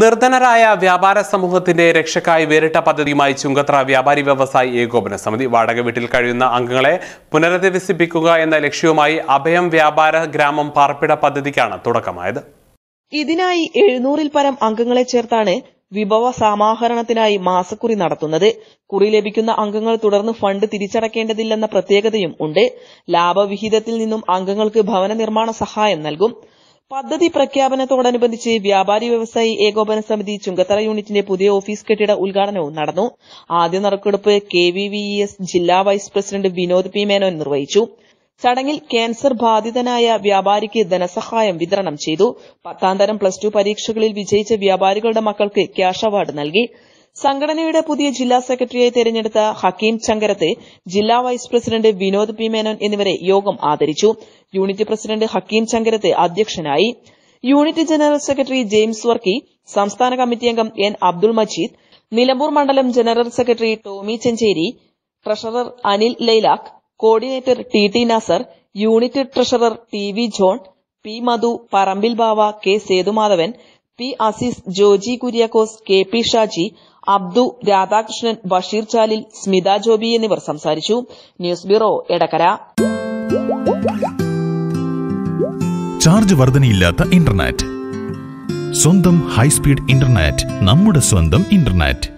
നിർധനരായ വ്യാപാര സമൂഹത്തിന്റെ രക്ഷക്കായി വേറിട്ട പദ്ധതിയുമായി ചുങ്കത്ര വ്യാപാരി വ്യവസായി ഏകോപന സമിതി വാടക വീട്ടിൽ കഴിയുന്ന അംഗങ്ങളെ പുനരധിവസിപ്പിക്കുക എന്ന ലക്ഷ്യവുമായി അഭയം വ്യാപാര ഗ്രാമം പാർപ്പിട പദ്ധതിക്കാണ് തുടക്കമായത് ഇതിനായി എഴുന്നൂറിൽ പരം അംഗങ്ങളെ ചേർത്താണ് വിഭവ സമാഹരണത്തിനായി മാസക്കുറി നടത്തുന്നത് കുറി ലഭിക്കുന്ന അംഗങ്ങൾ തുടർന്ന് ഫണ്ട് തിരിച്ചടക്കേണ്ടതില്ലെന്ന പ്രത്യേകതയും ഉണ്ട് ലാഭവിഹിതത്തിൽ നിന്നും അംഗങ്ങൾക്ക് ഭവന നിർമ്മാണ സഹായം നൽകും പദ്ധതി പ്രഖ്യാപനത്തോടനുബന്ധിച്ച് വ്യാപാരി വ്യവസായി ഏകോപന സമിതി ചുങ്കത്തറ യൂണിറ്റിന്റെ പുതിയ ഓഫീസ് കെട്ടിട ഉദ്ഘാടനവും നടന്നു ആദ്യ നറുക്കെടുപ്പ് കെ വി വി എസ് ജില്ലാ vice president Vinod P Menon നിർവഹിച്ചു ചടങ്ങിൽ ക്യാൻസർ ബാധിതനായ വ്യാപാരിക്ക് ധനസഹായം വിതരണം ചെയ്തു പത്താം തരം പ്ലസ് ടു പരീക്ഷകളിൽ വിജയിച്ച വ്യാപാരികളുടെ മക്കൾക്ക് ക്യാഷ് അവാർഡ് നൽകി സംഘടനയുടെ പുതിയ ജില്ലാ സെക്രട്ടറിയായി തെരഞ്ഞെടുത്ത ഹക്കീം ചങ്കരത്തെ ജില്ലാ vice president Vinod P Menon എന്നിവരെ യോഗം ആദരിച്ചു യൂണിറ്റ് പ്രസിഡന്റ് ഹക്കീം ചങ്കരത്തെ അധ്യക്ഷനായി unit general secretary James Varkey സംസ്ഥാന കമ്മിറ്റി അംഗം എൻ അബ്ദുൾ മജീദ് നിലമ്പൂർ മണ്ഡലം general secretary Tommy Chencheri treasurer Anil Lailakh coordinator T T Nasar unit treasurer T V John P Madhu Parambil Bava K Sethumadhavan P Azeez Joji Kuriakose K P Shaji Abdu Radhakrishnan Basheer Chalil Smitha Joby എന്നിവർ സംസാരിച്ചു ന്യൂസ് ബ്യൂറോ എടക്കര ചാർജ് വർധനയില്ലാത്ത ഇന്റർനെറ്റ് സ്വന്തം ഹൈസ്പീഡ് ഇന്റർനെറ്റ് നമ്മുടെ സ്വന്തം ഇന്റർനെറ്റ്